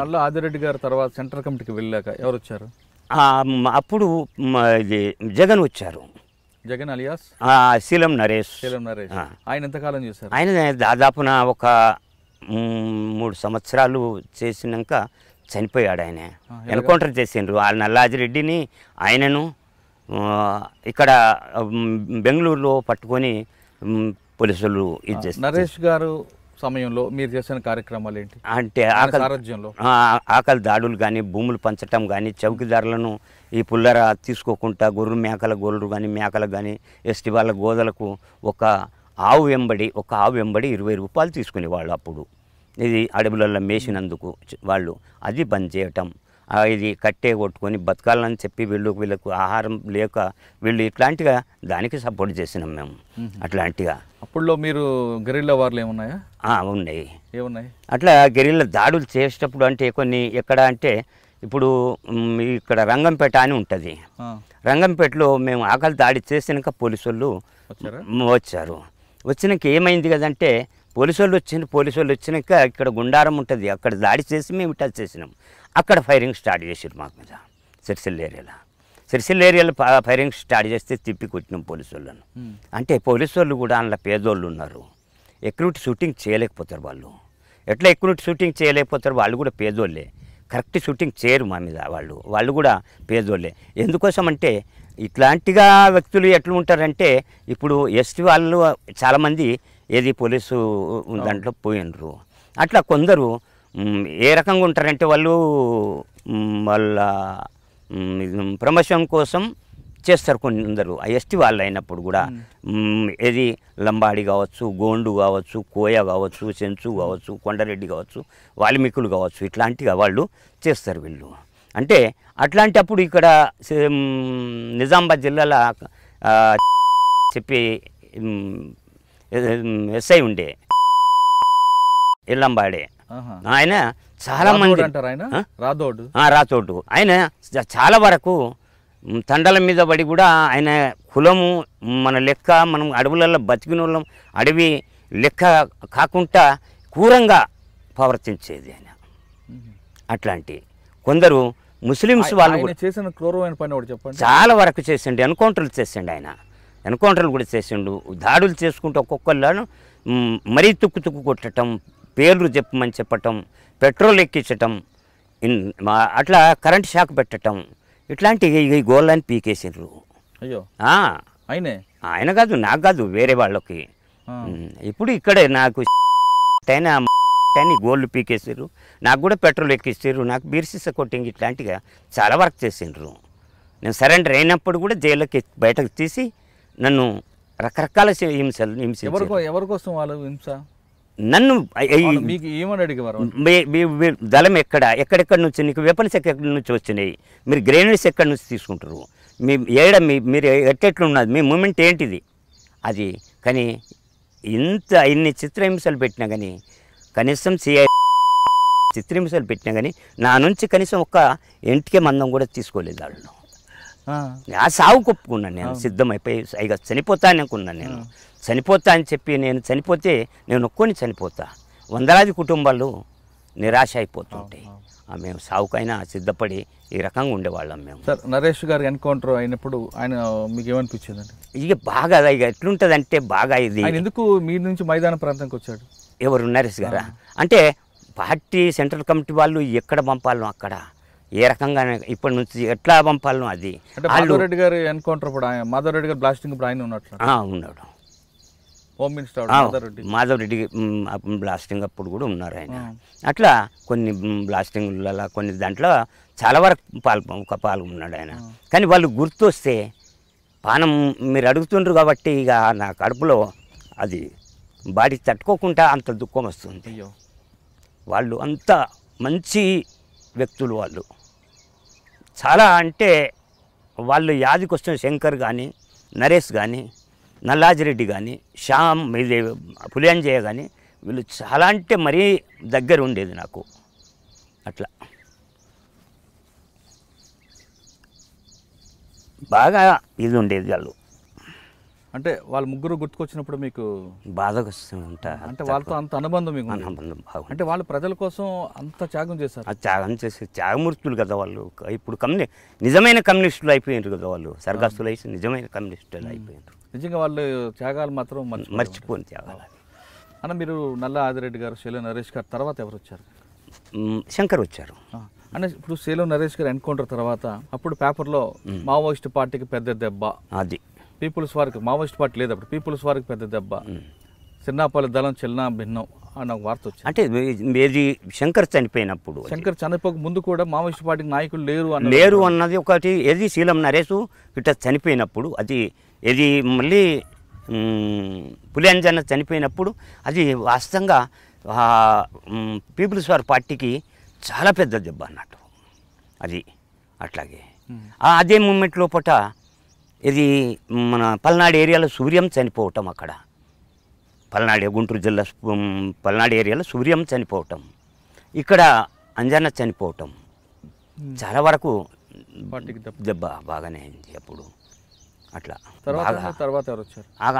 నల్ల ఆదిరెడ్డి గారు తర్వాత సెంట్రల్ కమిటీకి వెళ్ళాక ఎవరు వచ్చారు అప్పుడు ఇది జగన్ వచ్చారు జగన్ అలియాస్ శీలం నరేష్ శీలం నరేష్ ఆయన ఎంతకాలం చేశారు ఆయన దాదాపున ఒక మూడు సంవత్సరాలు చేసినాక చనిపోయాడు ఆయన ఎన్కౌంటర్ చేసిండ్రు ఆ నల్లాజిరెడ్డిని ఆయనను ఇక్కడ బెంగళూరులో పట్టుకొని పోలీసులు ఇది నరేష్ గారు సమయంలో మీరు చేసిన కార్యక్రమాలు ఏంటి అంటే ఆకలి సారథ్యంలో ఆకలి దాడులు కానీ భూములు పంచటం కానీ చౌకీదారులను ఈ పుల్లర తీసుకోకుండా గొర్రెలు మేకల గొర్రెలు కానీ మేకలు కానీ ఎస్టీ వాళ్ళ గోదలకు ఒక ఆవు వెంబడి ఒక ఆవు వెంబడి ఇరవై రూపాయలు తీసుకునేవాళ్ళు అప్పుడు ఇది అడవులలో మేసినందుకు వాళ్ళు అది బంద్ చేయటం ఇది కట్టే కొట్టుకొని బతకాలని చెప్పి వీళ్ళు వీళ్ళకు ఆహారం లేక వీళ్ళు ఇట్లాంటిగా దానికి సపోర్ట్ చేసినాం మేము అట్లాంటిగా అప్పుడులో మీరు గెరిల్ల వార్లు ఏమున్నాయా ఉన్నాయి ఏమున్నాయి అట్లా గెరిల్ల దాడులు చేసేటప్పుడు అంటే కొన్ని ఎక్కడ అంటే ఇప్పుడు ఇక్కడ రంగంపేట అని ఉంటుంది రంగంపేటలో మేము ఆకలి దాడి చేసినాక పోలీసు వాళ్ళు వచ్చారు వచ్చినాక ఏమైంది కదంటే పోలీసు వాళ్ళు వచ్చిన పోలీసు వాళ్ళు వచ్చినాక ఇక్కడ గుండారం ఉంటుంది అక్కడ దాడి చేసి మేము టచ్ చేసినాం అక్కడ ఫైరింగ్ స్టార్ట్ చేసారు మాకు మీద సిరిసిల్ ఏరియాలో సిరిసిల్ ఏరియాలో ఫైరింగ్ స్టార్ట్ చేస్తే తిప్పి కొట్టినాం పోలీసు వాళ్ళను అంటే పోలీసు వాళ్ళు కూడా అందులో పేదోళ్ళు ఉన్నారు ఎక్రూట్ షూటింగ్ చేయలేకపోతారు వాళ్ళు ఎట్లా ఎక్రూట్ షూటింగ్ చేయలేకపోతారు వాళ్ళు కూడా పేదోళ్ళే కరెక్ట్ షూటింగ్ చేయరు మా మీద వాళ్ళు వాళ్ళు కూడా పేదోళ్ళే ఎందుకోసం అంటే ఇట్లాంటిగా వ్యక్తులు ఎట్లా ఉంటారంటే ఇప్పుడు ఎస్టీ వాళ్ళు చాలామంది ఏది పోలీసు దాంట్లో పోయినరు అట్లా కొందరు ఏ రకంగా ఉంటారంటే వాళ్ళు వాళ్ళ ప్రమోషన్ కోసం చేస్తారు కొన్ని అందరూ ఎస్టీ వాళ్ళు అయినప్పుడు కూడా ఏది లంబాడి కావచ్చు గోండు కావచ్చు కోయ కావచ్చు చెంచు కావచ్చు కొండరెడ్డి కావచ్చు వాల్మీకులు కావచ్చు ఇట్లాంటివి వాళ్ళు చేస్తారు వీళ్ళు అంటే అట్లాంటి అప్పుడు ఇక్కడ నిజామాబాద్ జిల్లాలో చెప్పి ఎస్ఐ ఉండే ఇల్లంబాడే ఆయన చాలా మంది అంటారు ఆయన ఆయన చాలా వరకు తండల మీద పడి కూడా ఆయన కులము మన లెక్క మనం అడవులలో బతికిన అడవి లెక్క కాకుండా క్రూరంగా ప్రవర్తించేది ఆయన అట్లాంటి కొందరు ముస్లిమ్స్ వాళ్ళు చేసిన క్రూరమైన పని కూడా చెప్పండి చాలా వరకు చేసిండు ఎన్కౌంటర్లు చేసిండు ఆయన ఎన్కౌంటర్లు కూడా చేసిండు దాడులు చేసుకుంటూ ఒక్కొక్కళ్ళను మరీ తుక్కు తుక్కు కొట్టడం పేర్లు చెప్పమని చెప్పటం పెట్రోల్ ఎక్కించటం అట్లా కరెంట్ షాక్ పెట్టడం ఇట్లాంటి ఈ గోళ్ళని పీకేసిండ్రు అయ్యో ఆయనే ఆయన కాదు నాకు కాదు వేరే వాళ్ళకి ఇప్పుడు ఇక్కడే నాకు అయినా గోళ్ళు పీకేసారు నాకు కూడా పెట్రోల్ ఎక్కిస్తారు నాకు బీర్సిస కొట్టింగ్ ఇట్లాంటిగా చాలా వర్క్ చేసిండ్రు నేను సరెండర్ అయినప్పుడు కూడా జైల్లోకి బయటకు తీసి నన్ను రకరకాల హింసలు హింస ఎవరికోసం వాళ్ళు హింస నన్ను మీకు ఏమని అడిగేవారు దళం ఎక్కడ ఎక్కడెక్కడి నుంచి నీకు వెపన్స్ ఎక్కడి నుంచి వచ్చినాయి మీరు గ్రేనరీస్ ఎక్కడి నుంచి తీసుకుంటారు మీ ఏడ మీ మీరు ఎట్టెట్లున్నది మీ మూమెంట్ ఏంటిది అది కానీ ఇంత ఇన్ని చిత్రహింసలు పెట్టినా కానీ కనీసం సిఐ చిత్రహింసలు పెట్టినా కానీ నా నుంచి కనీసం ఒక్క ఇంటికే మందం కూడా తీసుకోలేదు వాళ్ళు ఆ సావు కొప్పుకున్నాను నేను సిద్ధమైపోయి ఇక చనిపోతాను అనుకున్నాను నేను చనిపోతా అని చెప్పి నేను చనిపోతే నేను ఒక్కొని చనిపోతా వందలాది కుటుంబాలు నిరాశ అయిపోతుంటాయి మేము సావుకైనా సిద్ధపడి ఈ రకంగా ఉండేవాళ్ళం మేము సార్ నరేష్ గారు ఎన్కౌంటర్ అయినప్పుడు ఆయన మీకు ఏమనిపించిందండి ఇక బాగా ఇక అంటే బాగా ఇది ఎందుకు మీ నుంచి మైదాన ప్రాంతానికి వచ్చాడు ఎవరు నరేష్ గారా అంటే పార్టీ సెంట్రల్ కమిటీ వాళ్ళు ఎక్కడ పంపాలను అక్కడ ఏ రకంగా ఇప్పటి నుంచి ఎట్లా పంపాలను అది రెడ్డి గారు ఎన్కౌంటర్ ఇప్పుడు మాధవ్ రెడ్డి గారు బ్లాస్టింగ్ ఇప్పుడు ఆయన ఉన్నట్లు ఉన్నాడు హోమ్ మినిస్టర్ రెడ్డి బ్లాస్టింగ్ అప్పుడు కూడా ఉన్నారు ఆయన అట్లా కొన్ని బ్లాస్టింగ్లలో కొన్ని దాంట్లో చాలా వరకు ఒక పాల్గొన్నాడు ఆయన కానీ వాళ్ళు గుర్తొస్తే పానం మీరు అడుగుతుండ్రు కాబట్టి ఇక నా కడుపులో అది బాడీ తట్టుకోకుండా అంత దుఃఖం వస్తుంది వాళ్ళు అంత మంచి వ్యక్తులు వాళ్ళు చాలా అంటే వాళ్ళు యాదికి వస్తున్న శంకర్ కానీ నరేష్ కానీ నల్లాజిరెడ్డి కానీ శ్యామ్ ఇది పులియాంజయ్య కానీ వీళ్ళు చాలా అంటే మరీ దగ్గర ఉండేది నాకు అట్లా బాగా ఇది ఉండేది వాళ్ళు అంటే వాళ్ళు ముగ్గురు గుర్తుకొచ్చినప్పుడు మీకు బాధకు అంటే వాళ్ళతో అంత అనుబంధం మీకు అనుబంధం బాగుంది అంటే వాళ్ళు ప్రజల కోసం అంత త్యాగం చేశారు త్యాగం చేసి త్యాగమూర్తులు కదా వాళ్ళు ఇప్పుడు కమ్యూని నిజమైన కమ్యూనిస్టులు అయిపోయినారు కదా వాళ్ళు సర్గస్తులు అయితే నిజమైన కమ్యూనిస్టులు అయిపోయినారు నిజంగా వాళ్ళు త్యాగాలు మాత్రం మర్చిపోని త్యాగాలు అన్న మీరు నల్ల ఆదిరెడ్డి గారు శైలో నరేష్ గారు తర్వాత ఎవరు వచ్చారు శంకర్ వచ్చారు అంటే ఇప్పుడు శైలో నరేష్ గారు ఎన్కౌంటర్ తర్వాత అప్పుడు పేపర్లో మావోయిస్ట్ పార్టీకి పెద్ద దెబ్బ అది పీపుల్స్ వార్కి మావోయిస్ట్ పార్టీ లేదు అప్పుడు పీపుల్స్ వార్కి పెద్ద దెబ్బ చిన్నపల్లి దళం చిన్న భిన్నం అని ఒక వార్త వచ్చింది అంటే మేరీ శంకర్ చనిపోయినప్పుడు శంకర్ చనిపోక ముందు కూడా మావోయిస్ట్ పార్టీకి నాయకులు లేరు అని లేరు అన్నది ఒకటి ఏది శీలం నరేసు ఇట్లా చనిపోయినప్పుడు అది ఏది మళ్ళీ పులింజన చనిపోయినప్పుడు అది వాస్తవంగా పీపుల్స్ వార్ పార్టీకి చాలా పెద్ద దెబ్బ అన్నట్టు అది అట్లాగే అదే మూమెంట్ లోపల ఇది మన పల్నాడు ఏరియాలో సూర్యం చనిపోవటం అక్కడ పల్నాడు గుంటూరు జిల్లా పల్నాడు ఏరియాలో సూర్యం చనిపోవటం ఇక్కడ అంజన చనిపోవటం చాలా వరకు దెబ్బ బాగానే అయింది అప్పుడు అట్లా తర్వాత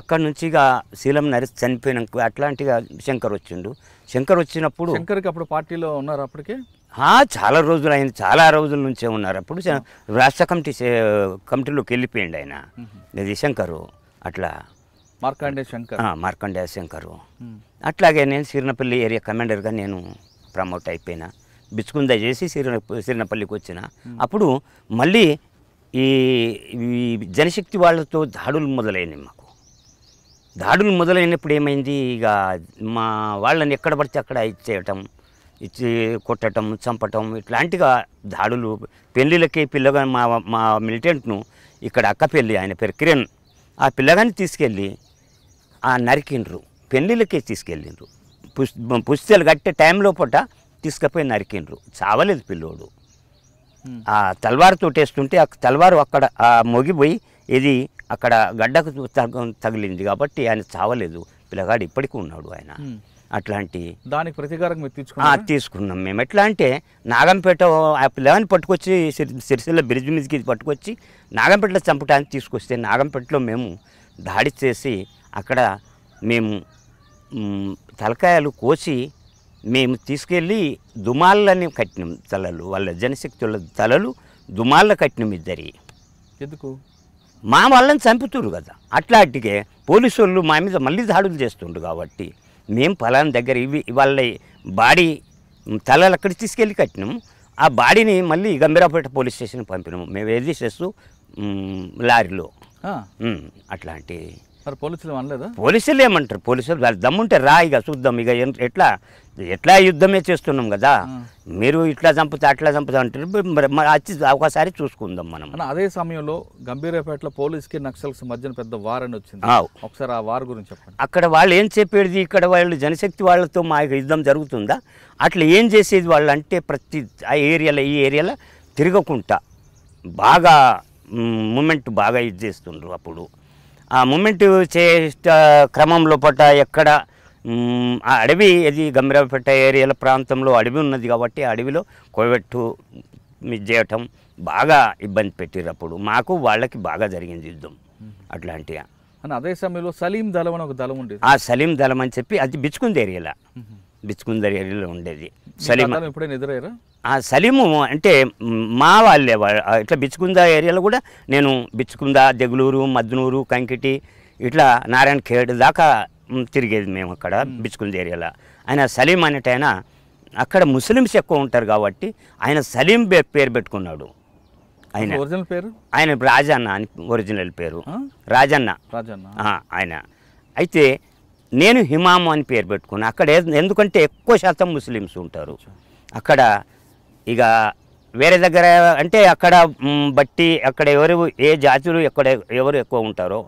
అక్కడ నుంచి ఇక శీలం నరేష్ చనిపోయినాక అట్లాంటిగా శంకర్ వచ్చిండు శంకర్ వచ్చినప్పుడు శంకర్కి అప్పుడు పార్టీలో ఉన్నారు అప్పటికే చాలా రోజులు ఆయన చాలా రోజుల నుంచే ఉన్నారు అప్పుడు రాష్ట్ర కమిటీ కమిటీలోకి వెళ్ళిపోయింది ఆయన ఇది శంకరు అట్లా మార్కండే శంకర్ మార్కండే శంకరు అట్లాగే నేను సిరినపల్లి ఏరియా కమాండర్గా నేను ప్రమోట్ అయిపోయినా బిచ్చుకుంద చేసి సిరిన సిరినపల్లికి వచ్చిన అప్పుడు మళ్ళీ ఈ జనశక్తి వాళ్ళతో దాడులు మొదలైనవి మాకు దాడులు మొదలైనప్పుడు ఏమైంది ఇక మా వాళ్ళని ఎక్కడ పడితే అక్కడ ఇచ్చేయటం ఇచ్చి కొట్టడం చంపటం ఇట్లాంటిగా దాడులు పెళ్లిళ్ళకి పిల్లగా మా మా మిలిటెంట్ను ఇక్కడ అక్క పెళ్ళి ఆయన పేరు కిరణ్ ఆ పిల్లగాన్ని తీసుకెళ్ళి ఆ నరికిండ్రు పెళ్ళిళ్ళకే తీసుకెళ్ళిండ్రు పుష్ పుస్తలు కట్టే టైంలో పూట తీసుకుపోయి నరికిండ్రు చావలేదు పిల్లోడు ఆ తలవారుతో వేస్తుంటే ఆ తలవారు అక్కడ ఆ మొగిపోయి ఇది అక్కడ గడ్డకు తగిలింది కాబట్టి ఆయన చావలేదు పిల్లగాడు ఇప్పటికీ ఉన్నాడు ఆయన అట్లాంటి దానికి ప్రతీకారం తీసుకున్నాం తీసుకున్నాం మేము ఎట్లా అంటే నాగంపేట లెవెన్ పట్టుకొచ్చి సిరిసిల్ల బ్రిడ్జ్ మీదకి పట్టుకొచ్చి నాగంపేటలో చంపడానికి తీసుకొస్తే నాగంపేటలో మేము దాడి చేసి అక్కడ మేము తలకాయలు కోసి మేము తీసుకెళ్ళి దుమాలని కట్టినాం తలలు వాళ్ళ జనశక్తుల తలలు దుమాలను కట్టినాం ఇద్దరి ఎందుకు మా వాళ్ళని చంపుతురు కదా అట్లాంటికే పోలీసు వాళ్ళు మా మీద మళ్ళీ దాడులు చేస్తుండ్రు కాబట్టి మేము ఫలానా దగ్గర ఇవి వాళ్ళ బాడీ తలలు అక్కడ తీసుకెళ్ళి కట్టినాము ఆ బాడీని మళ్ళీ గంభీరాపేట పోలీస్ స్టేషన్ పంపినాము మేము ఏది చేస్తూ లారీలో అట్లాంటి పోలీసులు పోలీసులు ఏమంటారు పోలీసులు వాళ్ళు దమ్ముంటే రా ఇక చూద్దాం ఇక ఎట్లా ఎట్లా యుద్ధమే చేస్తున్నాం కదా మీరు ఇట్లా చంపుతా అట్లా చంపుతా అంటారు వచ్చి ఒకసారి చూసుకుందాం మనం అదే సమయంలో గంభీరపేటలో పోలీస్కి నక్సల్స్ మధ్యన పెద్ద వార్ అని వచ్చింది ఒకసారి ఆ వార్ గురించి చెప్పండి అక్కడ వాళ్ళు ఏం చెప్పేది ఇక్కడ వాళ్ళు జనశక్తి వాళ్ళతో మా యుద్ధం జరుగుతుందా అట్లా ఏం చేసేది వాళ్ళు అంటే ప్రతి ఆ ఏరియాలో ఈ ఏరియాలో తిరగకుండా బాగా మూమెంట్ బాగా ఇది చేస్తుండ్రు అప్పుడు ఆ మూమెంట్ చే క్రమంలో పట్ట ఎక్కడ ఆ అడవి అది గంభీరపేట ఏరియాల ప్రాంతంలో అడవి ఉన్నది కాబట్టి అడవిలో కోవెట్టు చేయటం బాగా ఇబ్బంది అప్పుడు మాకు వాళ్ళకి బాగా జరిగింది యుద్ధం అట్లాంటివి అని అదే సమయంలో సలీం దళం అని ఒక దళం ఉండేది ఆ సలీం దళం అని చెప్పి అది బిచ్చుకుంది ఏరియాలో బిచ్చుకుంది ఏరియాలో ఉండేది సలీం ఎప్పుడైనా ఎదురయ్యారా ఆ సలీము అంటే మా వాళ్ళే ఇట్లా బిచ్చుకుందా ఏరియాలో కూడా నేను బిచ్చుకుందా దెగులూరు మద్నూరు కంకిటి ఇట్లా నారాయణ ఖేడ్ దాకా తిరిగేది మేము అక్కడ బిచ్చుకుంద ఏరియాలో ఆయన సలీం అనేట అక్కడ ముస్లిమ్స్ ఎక్కువ ఉంటారు కాబట్టి ఆయన సలీం పేరు పెట్టుకున్నాడు ఆయన ఒరిజినల్ పేరు ఆయన రాజన్న అని ఒరిజినల్ పేరు రాజన్న రాజన్న ఆయన అయితే నేను హిమాము అని పేరు పెట్టుకున్నాను అక్కడ ఎందుకంటే ఎక్కువ శాతం ముస్లిమ్స్ ఉంటారు అక్కడ ఇక వేరే దగ్గర అంటే అక్కడ బట్టి అక్కడ ఎవరు ఏ జాతులు ఎక్కడ ఎవరు ఎక్కువ ఉంటారో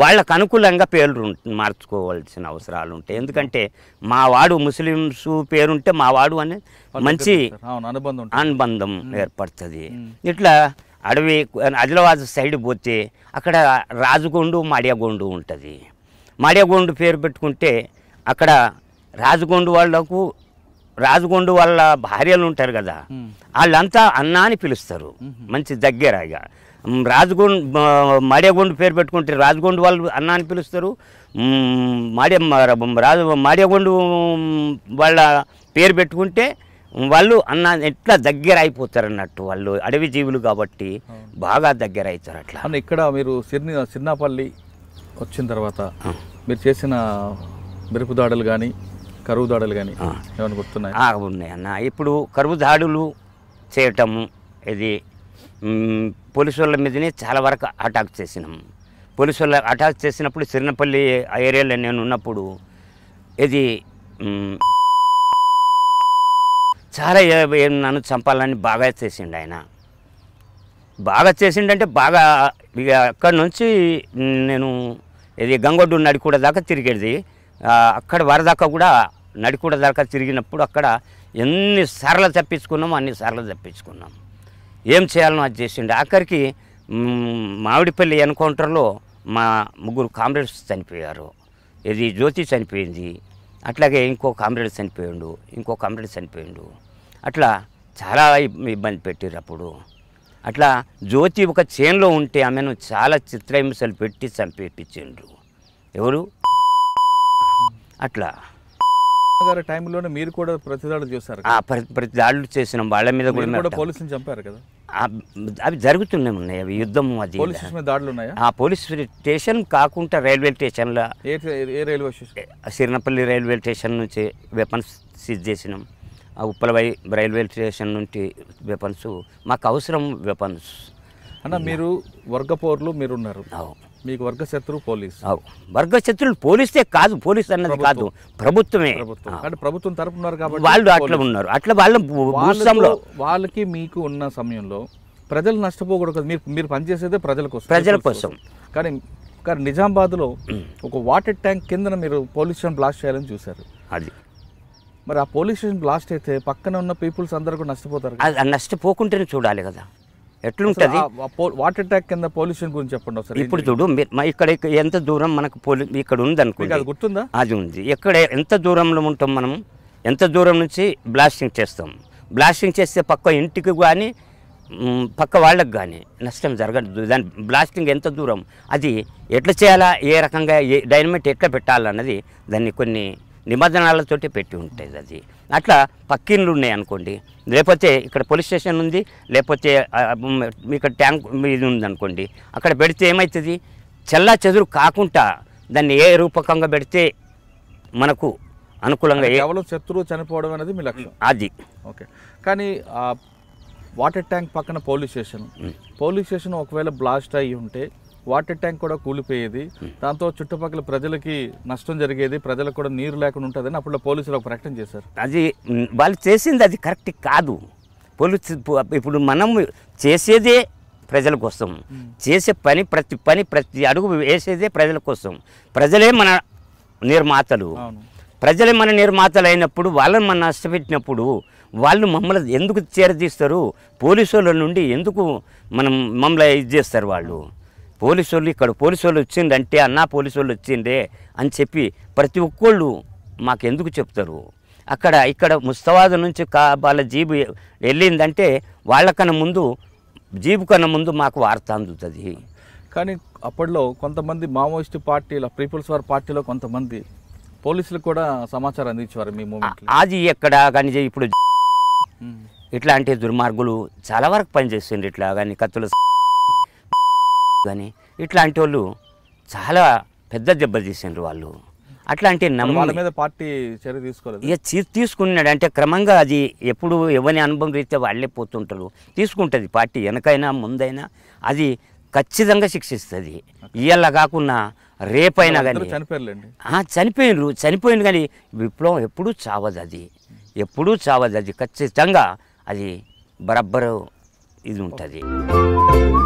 వాళ్ళకు అనుకూలంగా పేర్లు మార్చుకోవాల్సిన అవసరాలు ఉంటాయి ఎందుకంటే మా వాడు ముస్లిమ్స్ పేరుంటే మా వాడు అనే మంచి అనుబంధం అనుబంధం ఏర్పడుతుంది ఇట్లా అడవి ఆదిలాబాద్ సైడ్ పోతే అక్కడ రాజుగొండు మాడియాగొండు ఉంటుంది మాడియాగొండు పేరు పెట్టుకుంటే అక్కడ రాజగొండు వాళ్లకు రాజగుండు వాళ్ళ భార్యలు ఉంటారు కదా వాళ్ళంతా అన్న అని పిలుస్తారు మంచి దగ్గరగా రాజగొండ మాడియగుండు పేరు పెట్టుకుంటే రాజగుండు వాళ్ళు అన్న అని పిలుస్తారు మాడే రాజు మాడియగుండు వాళ్ళ పేరు పెట్టుకుంటే వాళ్ళు అన్న ఎట్లా దగ్గర అయిపోతారు అన్నట్టు వాళ్ళు అడవి జీవులు కాబట్టి బాగా దగ్గర అవుతారు అట్లా ఇక్కడ మీరు సిరి సిన్నపల్లి వచ్చిన తర్వాత మీరు చేసిన మెరుపుదాడలు కానీ కరువు దాడులు కానీ గుర్తున్నాయి ఉన్నాయి అన్న ఇప్పుడు కరువు దాడులు చేయటము ఇది పోలీసు వాళ్ళ మీదనే చాలా వరకు అటాక్ చేసినాం పోలీసు వాళ్ళు అటాక్ చేసినప్పుడు ఆ ఏరియాలో నేను ఉన్నప్పుడు ఇది చాలా నన్ను చంపాలని బాగా చేసిండు ఆయన బాగా చేసిండంటే బాగా ఇక అక్కడి నుంచి నేను ఇది గంగొడ్డు కూడా దాకా తిరిగేది అక్కడ వరదాకా కూడా నడికూడ దాకా తిరిగినప్పుడు అక్కడ ఎన్ని ఎన్నిసార్లు అన్ని సరళ తప్పించుకున్నాం ఏం చేయాలనో అది చేసిండు ఆఖరికి మామిడిపల్లి ఎన్కౌంటర్లో మా ముగ్గురు కామ్రేడ్స్ చనిపోయారు ఇది జ్యోతి చనిపోయింది అట్లాగే ఇంకో కామ్రేడ్ చనిపోయిండు ఇంకో కామ్రేడ్ చనిపోయిండు అట్లా చాలా ఇబ్బంది పెట్టారు అప్పుడు అట్లా జ్యోతి ఒక చేన్లో ఉంటే ఆమెను చాలా చిత్రహింసలు పెట్టి చంపేపించిండ్రు ఎవరు అట్లా గారి టైంలోనే మీరు కూడా ప్రతిదాడులు చేశారు ప్రతి దాడులు చేసినాం వాళ్ళ మీద కూడా పోలీసులు చంపారు కదా అవి జరుగుతున్నాయి ఉన్నాయి అవి యుద్ధం అది దాడులు ఉన్నాయా ఆ పోలీస్ స్టేషన్ కాకుండా రైల్వే స్టేషన్లో ఏ railway station Sirinapalli railway station నుంచి వెపన్స్ సీజ్ చేసినాం ఆ ఉప్పలవై రైల్వే స్టేషన్ నుండి వెపన్స్ మాకు అవసరం వెపన్స్ అన్న మీరు వర్గపోర్లు మీరున్నారు మీకు వర్గశత్రు పోలీస్ వర్గశత్రులు పోలిస్తే కాదు పోలీస్ అన్నది కాదు ప్రభుత్వమే ప్రభుత్వం తరపు ఉన్నారు కాబట్టి వాళ్ళు అట్లా ఉన్నారు అట్లా వాళ్ళ వాళ్ళకి మీకు ఉన్న సమయంలో ప్రజలు నష్టపోకూడదు మీరు మీరు పనిచేసేదే ప్రజల కోసం ప్రజల కోసం కానీ కానీ నిజామాబాద్లో ఒక వాటర్ ట్యాంక్ కింద మీరు పోలీస్ స్టేషన్ బ్లాస్ట్ చేయాలని చూశారు అది మరి ఆ పోలీస్ స్టేషన్ బ్లాస్ట్ అయితే పక్కన ఉన్న పీపుల్స్ అందరూ కూడా నష్టపోతారు నష్టపోకుంటేనే చూడాలి కదా ఎట్లుంటుంది వాటర్ ట్యాక్ కింద పొల్యూషన్ గురించి చెప్పండి ఒకసారి ఇప్పుడు చూడు ఇక్కడ ఎంత దూరం మనకు ఇక్కడ ఉంది అనుకోండి అది గుర్తుందా అది ఉంది ఇక్కడ ఎంత దూరంలో ఉంటాం మనం ఎంత దూరం నుంచి బ్లాస్టింగ్ చేస్తాం బ్లాస్టింగ్ చేస్తే పక్క ఇంటికి కానీ పక్క వాళ్ళకి కానీ నష్టం జరగదు దాని బ్లాస్టింగ్ ఎంత దూరం అది ఎట్లా చేయాలా ఏ రకంగా ఏ డైనమేట్ ఎట్లా పెట్టాలన్నది దాన్ని కొన్ని నిబంధనలతోటి పెట్టి ఉంటుంది అది అట్లా పక్కిండ్లు ఉన్నాయి అనుకోండి లేకపోతే ఇక్కడ పోలీస్ స్టేషన్ ఉంది లేకపోతే ఇక్కడ ట్యాంక్ ఇది ఉంది అనుకోండి అక్కడ పెడితే ఏమవుతుంది చెల్లా చెదురు కాకుండా దాన్ని ఏ రూపకంగా పెడితే మనకు అనుకూలంగా కేవలం శత్రువు చనిపోవడం అనేది మీ లక్ష్యం అది ఓకే కానీ వాటర్ ట్యాంక్ పక్కన పోలీస్ స్టేషన్ పోలీస్ స్టేషన్ ఒకవేళ బ్లాస్ట్ అయ్యి ఉంటే వాటర్ ట్యాంక్ కూడా కూలిపోయేది దాంతో చుట్టుపక్కల ప్రజలకి నష్టం జరిగేది ప్రజలకు కూడా నీరు లేకుండా ఉంటుందని అప్పుడు పోలీసులు ఒక ప్రకటన చేశారు అది వాళ్ళు చేసింది అది కరెక్ట్ కాదు పోలీసు ఇప్పుడు మనం చేసేదే ప్రజల కోసం చేసే పని ప్రతి పని ప్రతి అడుగు వేసేదే ప్రజల కోసం ప్రజలే మన నిర్మాతలు ప్రజలే మన నిర్మాతలు అయినప్పుడు వాళ్ళని మనం నష్టపెట్టినప్పుడు వాళ్ళు మమ్మల్ని ఎందుకు చేరదీస్తారు పోలీసుల నుండి ఎందుకు మనం మమ్మల్ని ఇది చేస్తారు వాళ్ళు పోలీసు వాళ్ళు ఇక్కడ పోలీసు వాళ్ళు వచ్చిందంటే అన్నా పోలీసు వాళ్ళు వచ్చిందే అని చెప్పి ప్రతి ఒక్కళ్ళు మాకెందుకు చెప్తారు అక్కడ ఇక్కడ ముస్తవాద నుంచి కా వాళ్ళ జీబు వెళ్ళిందంటే వాళ్ళకన్నా ముందు జీబు కన్నా ముందు మాకు వార్త అందుతుంది కానీ అప్పట్లో కొంతమంది మావోయిస్ట్ పార్టీల పీపుల్స్ వార్ పార్టీలో కొంతమంది పోలీసులు కూడా సమాచారం అందించేవారు మీ అది ఎక్కడ కానీ ఇప్పుడు ఇట్లాంటి దుర్మార్గులు చాలా వరకు పనిచేస్తుంది ఇట్లా కానీ కత్తుల అని ఇట్లాంటి వాళ్ళు చాలా పెద్ద దెబ్బలు తీసిండ్రు వాళ్ళు అట్లాంటి నమ్మకం మీద పార్టీ చర్య తీసుకోలేదు తీసుకున్నాడు అంటే క్రమంగా అది ఎప్పుడు ఎవరి అనుభవం రీత్యా వాళ్ళే పోతుంటారు తీసుకుంటుంది పార్టీ వెనకైనా ముందైనా అది ఖచ్చితంగా శిక్షిస్తుంది ఇవాళ కాకుండా రేపైనా కానీ చనిపోయినరు చనిపోయింది కానీ విప్లవం ఎప్పుడూ చావదు అది ఎప్పుడూ చావదు అది ఖచ్చితంగా అది బరబ్బరు ఇది ఉంటుంది